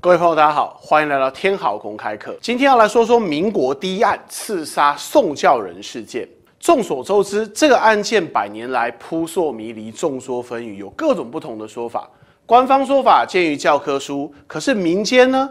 各位朋友，大家好，欢迎来到天豪公开课。今天要来说说民国第一案——刺杀宋教仁事件。众所周知，这个案件百年来扑朔迷离，众说纷纭，有各种不同的说法。官方说法见于教科书，可是民间呢？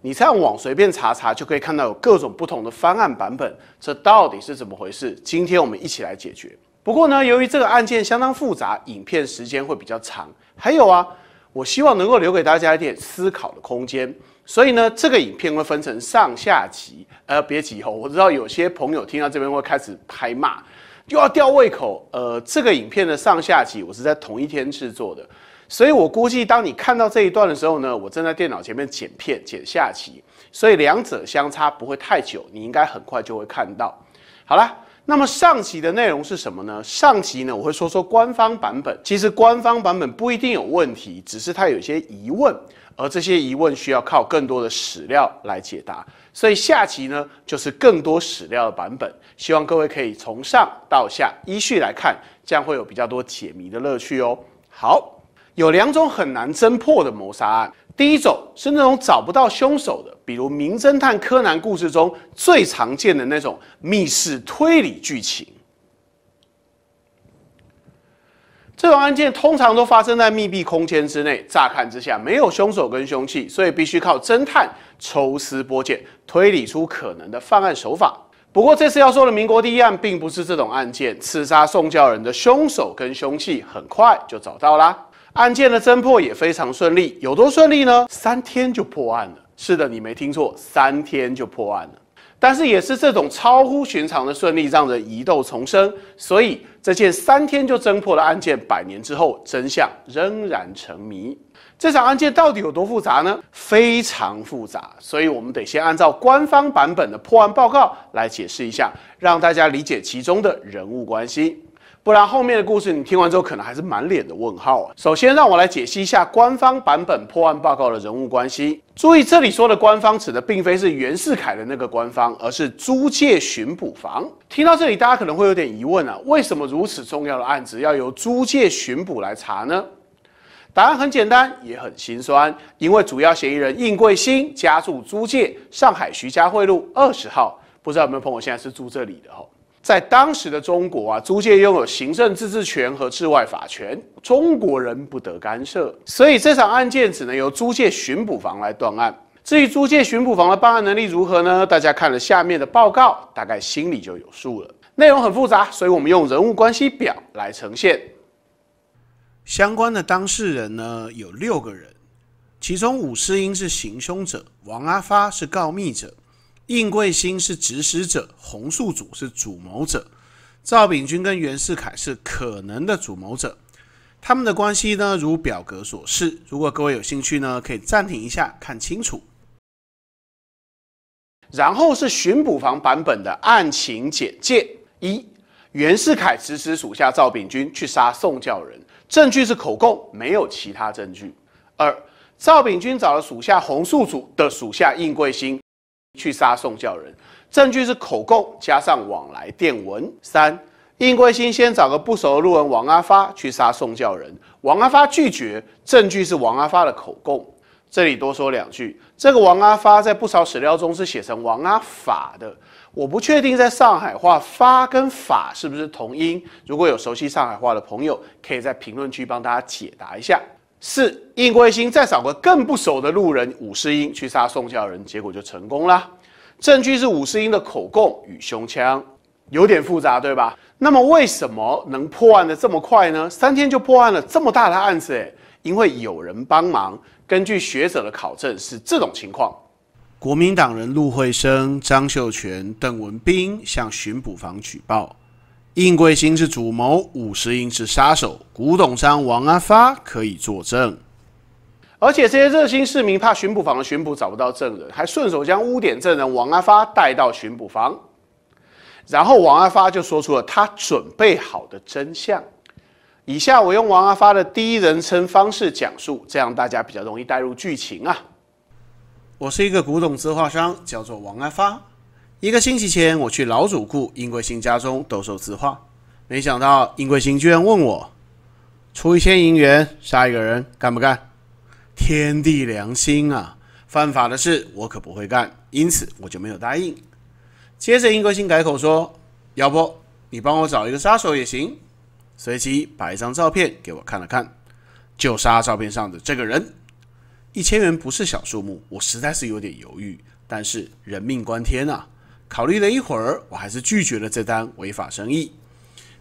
你上网随便查查，就可以看到有各种不同的方案版本。这到底是怎么回事？今天我们一起来解决。不过呢，由于这个案件相当复杂，影片时间会比较长。还有啊。我希望能够留给大家一点思考的空间，所以呢，这个影片会分成上下集。呃，别急吼，我知道有些朋友听到这边会开始拍骂，又要吊胃口。呃，这个影片的上下集我是在同一天制作的，所以我估计当你看到这一段的时候呢，我正在电脑前面剪片剪下集，所以两者相差不会太久，你应该很快就会看到。好了。那么上集的内容是什么呢？上集呢，我会说说官方版本。其实官方版本不一定有问题，只是它有些疑问，而这些疑问需要靠更多的史料来解答。所以下集呢，就是更多史料的版本。希望各位可以从上到下依序来看，这样会有比较多解谜的乐趣哦。好，有两种很难侦破的谋杀案。第一种是那种找不到凶手的，比如《名侦探柯南》故事中最常见的那种密室推理剧情。这种案件通常都发生在密闭空间之内，乍看之下没有凶手跟凶器，所以必须靠侦探抽丝剥茧，推理出可能的犯案手法。不过这次要说的民国第一案，并不是这种案件。刺杀宋教仁的凶手跟凶器很快就找到啦。案件的侦破也非常顺利，有多顺利呢？三天就破案了。是的，你没听错，三天就破案了。但是也是这种超乎寻常的顺利，让人疑窦丛生。所以这件三天就侦破的案件，百年之后真相仍然成谜。这场案件到底有多复杂呢？非常复杂，所以我们得先按照官方版本的破案报告来解释一下，让大家理解其中的人物关系。不然后面的故事你听完之后可能还是满脸的问号啊！首先让我来解析一下官方版本破案报告的人物关系。注意这里说的“官方”指的并非是袁世凯的那个官方，而是租界巡捕房。听到这里，大家可能会有点疑问啊，为什么如此重要的案子要由租界巡捕来查呢？答案很简单，也很心酸，因为主要嫌疑人应桂馨家住租界上海徐家汇路二十号，不知道有没有朋友现在是住这里的哈。在当时的中国啊，租界拥有行政自治权和治外法权，中国人不得干涉，所以这场案件只能由租界巡捕房来断案。至于租界巡捕房的办案能力如何呢？大家看了下面的报告，大概心里就有数了。内容很复杂，所以我们用人物关系表来呈现。相关的当事人呢有六个人，其中武世英是行凶者，王阿发是告密者。应桂星是指使者，洪素祖是主谋者，赵秉钧跟袁世凯是可能的主谋者。他们的关系呢，如表格所示。如果各位有兴趣呢，可以暂停一下看清楚。然后是巡捕房版本的案情简介：一、袁世凯指使属下赵秉钧去杀宋教仁，证据是口供，没有其他证据。二、赵秉钧找了属下洪素祖的属下应桂星，去杀宋教仁，证据是口供加上往来电文。三，应桂新先找个不熟的路人王阿发去杀宋教仁，王阿发拒绝，证据是王阿发的口供。这里多说两句，这个王阿发在不少史料中是写成王阿法的，我不确定在上海话“发”跟“法”是不是同音，如果有熟悉上海话的朋友，可以在评论区帮大家解答一下。四应桂星再找个更不熟的路人武世英去杀宋教仁，结果就成功了。证据是武世英的口供与胸腔，有点复杂，对吧？那么为什么能破案的这么快呢？三天就破案了这么大的案子，因为有人帮忙。根据学者的考证，是这种情况：国民党人陆慧生、张秀全、邓文彬向巡捕房举报。应贵兴是主谋，五十英是杀手，古董商王阿发可以作证。而且这些热心市民怕巡捕房的巡捕找不到证人，还顺手将污点证人王阿发带到巡捕房。然后王阿发就说出了他准备好的真相。以下我用王阿发的第一人称方式讲述，这样大家比较容易带入剧情啊。我是一个古董字画商，叫做王阿发。一个星期前，我去老主顾殷桂新家中兜售字画，没想到殷桂新居然问我出一千银元杀一个人干不干？天地良心啊，犯法的事我可不会干，因此我就没有答应。接着殷桂新改口说：“要不你帮我找一个杀手也行。”随即把一张照片给我看了看，就杀照片上的这个人。一千元不是小数目，我实在是有点犹豫，但是人命关天啊。考虑了一会儿，我还是拒绝了这单违法生意。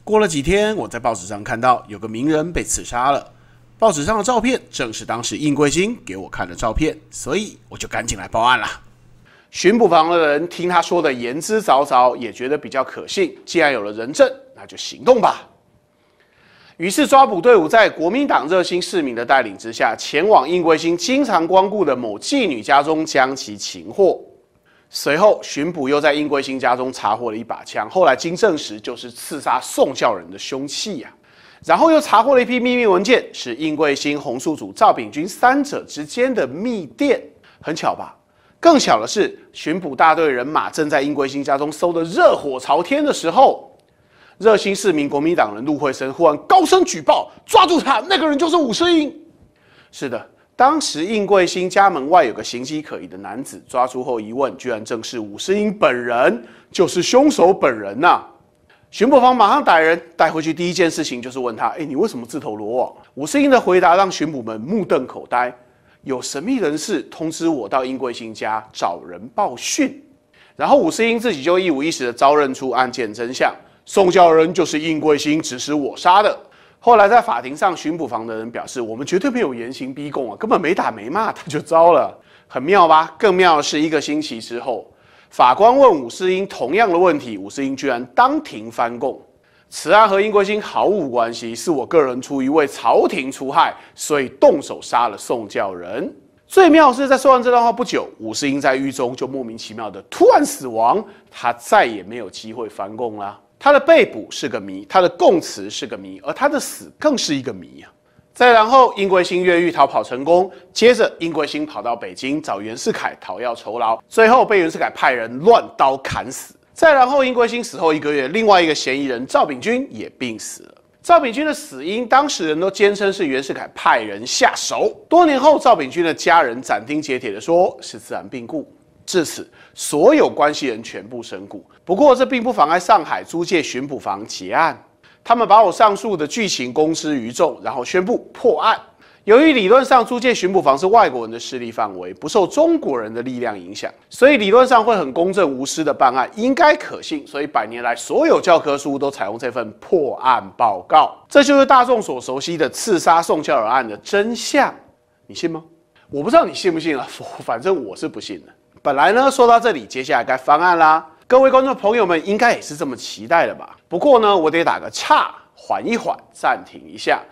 过了几天，我在报纸上看到有个名人被刺杀了，报纸上的照片正是当时应贵星给我看的照片，所以我就赶紧来报案了。巡捕房的人听他说的言之凿凿，也觉得比较可信。既然有了人证，那就行动吧。于是，抓捕队伍在国民党热心市民的带领之下，前往应贵星经常光顾的某妓女家中，将其擒获。随后，巡捕又在殷桂兴家中查获了一把枪，后来经证实就是刺杀宋教仁的凶器呀。然后又查获了一批秘密文件，是殷桂兴、洪素祖、赵炳钧三者之间的密电。很巧吧？更巧的是，巡捕大队人马正在殷桂兴家中搜得热火朝天的时候，热心市民国民党人陆慧生忽然高声举报：“抓住他！那个人就是武士英。”是的。当时应贵兴家门外有个形迹可疑的男子，抓住后一问，居然正是武士英本人，就是凶手本人呐！巡捕房马上逮人，带回去，第一件事情就是问他：，哎，你为什么自投罗网？武士英的回答让巡捕们目瞪口呆：，有神秘人士通知我到应贵兴家找人报讯，然后武士英自己就一五一十的招认出案件真相，宋教仁就是应贵兴指使我杀的。后来在法庭上，巡捕房的人表示：“我们绝对没有严刑逼供啊，根本没打没骂，他就招了，很妙吧？”更妙的是，一个星期之后，法官问武士英同样的问题，武士英居然当庭翻供：“此案和英国兴毫无关系，是我个人出于为朝廷除害，所以动手杀了宋教仁。”最妙是在说完这段话不久，武士英在狱中就莫名其妙的突然死亡，他再也没有机会翻供了。他的被捕是个谜，他的供词是个谜，而他的死更是一个谜啊！再然后，殷桂星越狱逃跑成功，接着殷桂星跑到北京找袁世凯讨要酬劳，最后被袁世凯派人乱刀砍死。再然后，殷桂星死后一个月，另外一个嫌疑人赵炳君也病死了。赵炳君的死因，当事人都坚称是袁世凯派人下手。多年后，赵炳君的家人斩钉截铁地说，是自然病故。至此，所有关系人全部身故。不过这并不妨碍上海租界巡捕房结案，他们把我上述的剧情公之于众，然后宣布破案。由于理论上租界巡捕房是外国人的势力范围，不受中国人的力量影响，所以理论上会很公正无私的办案，应该可信。所以百年来所有教科书都采用这份破案报告，这就是大众所熟悉的刺杀宋教仁案的真相。你信吗？我不知道你信不信啊，反正我是不信的。本来呢，说到这里，接下来该翻案啦。各位观众朋友们，应该也是这么期待的吧？不过呢，我得打个岔，缓一缓，暂停一下，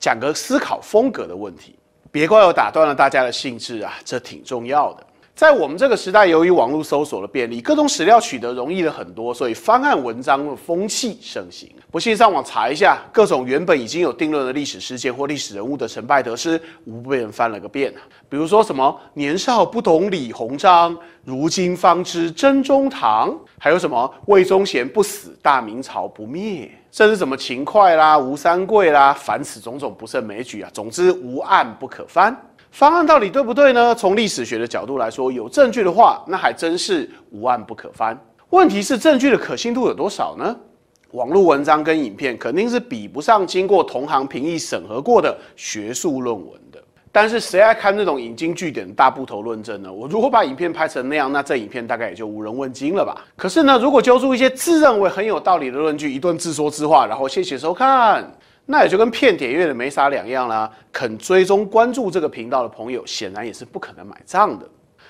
讲个思考风格的问题。别怪我打断了大家的兴致啊，这挺重要的。在我们这个时代，由于网络搜索的便利，各种史料取得容易了很多，所以方案文章的风气盛行。不信上网查一下，各种原本已经有定论的历史事件或历史人物的成败得失，无不被人翻了个遍。比如说什么“年少不懂李鸿章，如今方知真中堂”，还有什么“魏忠贤不死，大明朝不灭”，甚至什么秦桧啦、吴三桂啦，凡此种种不胜枚举啊。总之，无案不可翻。方案到底对不对呢？从历史学的角度来说，有证据的话，那还真是无案不可翻。问题是证据的可信度有多少呢？网络文章跟影片肯定是比不上经过同行评议审核过的学术论文的。但是谁爱看这种引经据典、的大部头论证呢？我如果把影片拍成那样，那这影片大概也就无人问津了吧？可是呢，如果揪出一些自认为很有道理的论据，一顿自说自话，然后谢谢收看，那也就跟骗点阅的没啥两样啦。肯追踪关注这个频道的朋友，显然也是不可能买账的。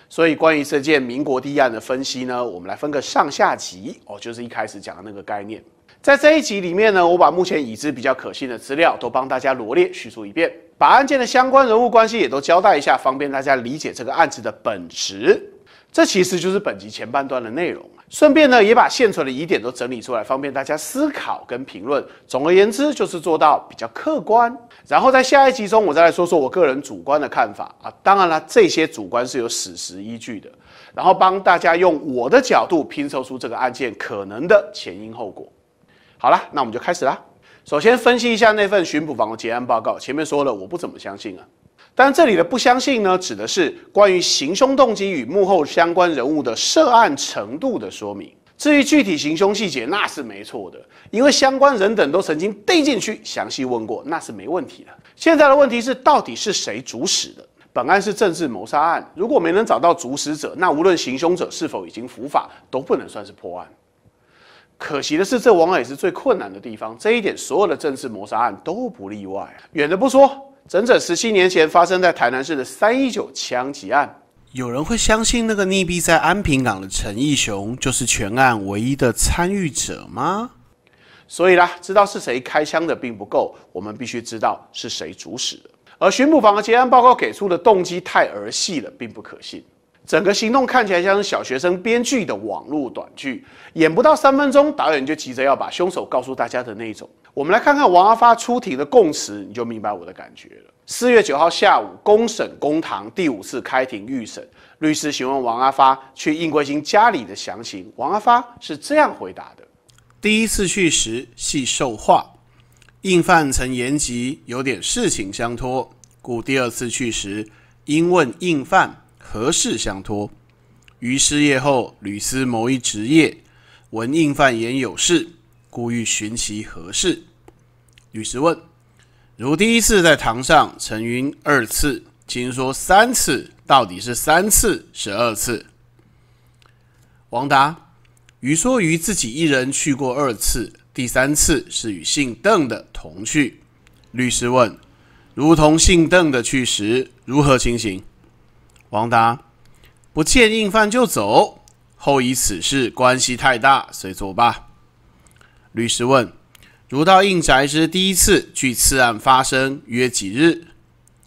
所以关于这件民国第一案的分析呢，我们来分个上下集哦，就是一开始讲的那个概念。在这一集里面呢，我把目前已知比较可信的资料都帮大家罗列叙述一遍，把案件的相关人物关系也都交代一下，方便大家理解这个案子的本质。这其实就是本集前半段的内容。顺便呢，也把现存的疑点都整理出来，方便大家思考跟评论。总而言之，就是做到比较客观。然后在下一集中，我再来说说我个人主观的看法啊。当然了，这些主观是有史实依据的。然后帮大家用我的角度拼凑出这个案件可能的前因后果。好了，那我们就开始啦。首先分析一下那份巡捕房的结案报告。前面说了，我不怎么相信啊。但这里的不相信呢，指的是关于行凶动机与幕后相关人物的涉案程度的说明。至于具体行凶细节，那是没错的，因为相关人等都曾经递进去详细问过，那是没问题的。现在的问题是，到底是谁主使的？本案是政治谋杀案，如果没能找到主使者，那无论行凶者是否已经伏法，都不能算是破案。可惜的是，这往往也是最困难的地方。这一点，所有的政治谋杀案都不例外。远的不说，整整十七年前发生在台南市的三一九枪击案，有人会相信那个匿毙在安平港的陈义雄就是全案唯一的参与者吗？所以啦，知道是谁开枪的并不够，我们必须知道是谁主使的。而巡捕房的结案报告给出的动机太儿戏了，并不可信。整个行动看起来像是小学生编剧的网络短剧，演不到三分钟，导演就急着要把凶手告诉大家的那种。我们来看看王阿发出庭的供词，你就明白我的感觉了。四月九号下午，公审公堂第五次开庭预审，律师询问王阿发去应贵星家里的详情，王阿发是这样回答的：第一次去时系受话，应犯曾言及有点事情相托，故第二次去时应问应犯。何事相托？于失业后屡思谋一职业，闻应犯言有事，故欲寻其何事。律师问：如第一次在堂上曾云二次，听说三次，到底是三次是二次？王达，于说于自己一人去过二次，第三次是与姓邓的同去。律师问：如同姓邓的去时如何情形？王达不见硬饭就走。”后以此事关系太大，遂作罢。律师问：“如到硬宅之第一次，距此案发生约几日？”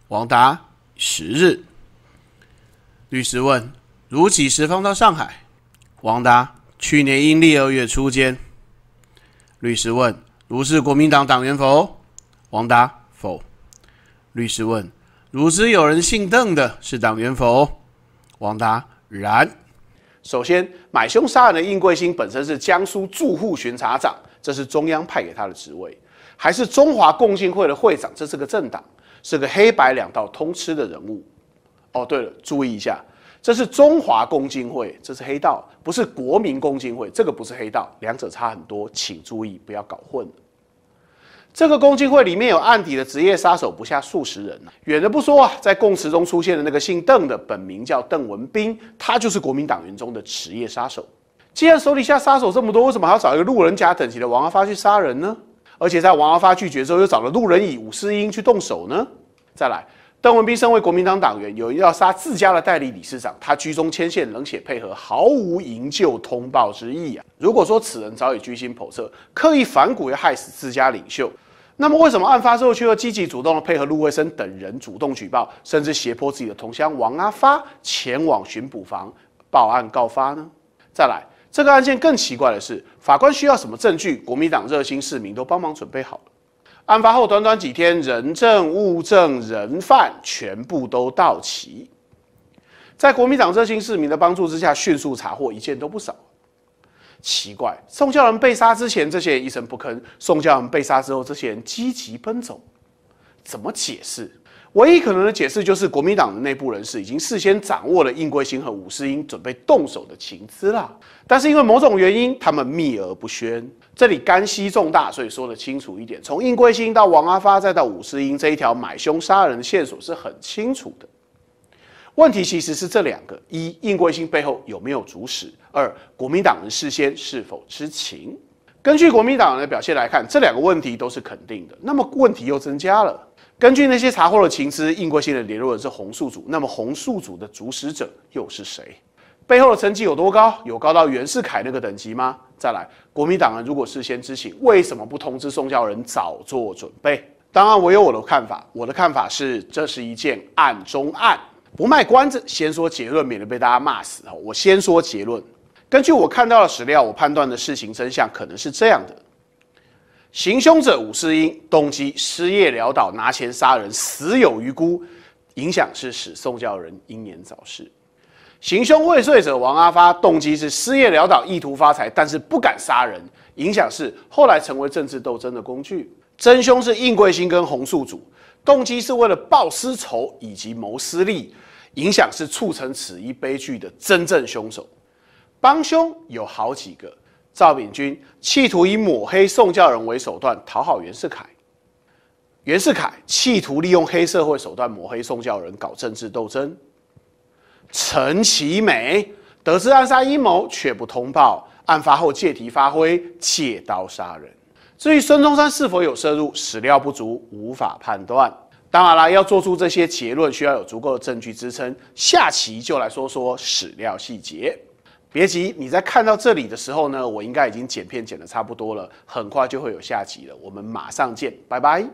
王达十日。”律师问：“如几时放到上海？”王达去年阴历二月初间。”律师问：“如是国民党党员否？”王达否。”律师问。汝知有人姓邓的是党员否？王达，然。首先，买凶杀人的应桂星本身是江苏驻沪巡查长，这是中央派给他的职位，还是中华共进会的会长，这是个政党，是个黑白两道通吃的人物。哦，对了，注意一下，这是中华共进会，这是黑道，不是国民共进会，这个不是黑道，两者差很多，请注意不要搞混。这个共进会里面有案底的职业杀手不下数十人，远的不说啊，在供词中出现的那个姓邓的，本名叫邓文彬，他就是国民党员中的职业杀手。既然手底下杀手这么多，为什么还要找一个路人甲等级的王阿发去杀人呢？而且在王阿发拒绝之后，又找了路人乙武思英去动手呢？再来，邓文彬身为国民党党员，有人要杀自家的代理理事长，他居中牵线，冷血配合，毫无营救通报之意啊！如果说此人早已居心叵测，刻意反骨要害死自家领袖。那么，为什么案发之后却又积极主动的配合陆卫生等人主动举报，甚至胁迫自己的同乡王阿发前往巡捕房报案告发呢？再来，这个案件更奇怪的是，法官需要什么证据，国民党热心市民都帮忙准备好了。案发后短短几天，人证、物证、人犯全部都到齐，在国民党热心市民的帮助之下，迅速查获，一件都不少。奇怪，宋教仁被杀之前，这些人一声不吭；宋教仁被杀之后，这些人积极奔走。怎么解释？唯一可能的解释就是，国民党的内部人士已经事先掌握了应桂星和伍思英准备动手的情资啦。但是因为某种原因，他们秘而不宣。这里干系重大，所以说得清楚一点。从应桂星到王阿发，再到伍思英这一条买凶杀人的线索是很清楚的。问题其实是这两个：一，印国兴背后有没有主使？二，国民党人事先是否知情？根据国民党的表现来看，这两个问题都是肯定的。那么问题又增加了。根据那些查获的情资，印国兴的联络人是红树组，那么红树组的主使者又是谁？背后的成绩有多高？有高到袁世凯那个等级吗？再来，国民党人如果事先知情，为什么不通知宋教仁早做准备？当然，我有我的看法。我的看法是，这是一件案中案。不卖关子，先说结论，免得被大家骂死哈！我先说结论，根据我看到的史料，我判断的事情真相可能是这样的：行凶者武士英，动机失业潦倒，拿钱杀人，死有余辜；影响是使宋教仁英年早逝。行凶未遂者王阿发，动机是失业潦倒，意图发财，但是不敢杀人；影响是后来成为政治斗争的工具。真凶是应桂星跟洪素祖。动机是为了报私仇以及谋私利，影响是促成此一悲剧的真正凶手，帮凶有好几个。赵炳钧企图以抹黑宋教仁为手段讨好袁世凯，袁世凯企图利用黑社会手段抹黑宋教仁搞政治斗争。陈其美得知暗杀阴谋却不通报，案发后借题发挥，借刀杀人。至于孙中山是否有摄入，史料不足，无法判断。当然了，要做出这些结论，需要有足够的证据支撑。下期就来说说史料细节。别急，你在看到这里的时候呢，我应该已经剪片剪得差不多了，很快就会有下集了。我们马上见，拜拜。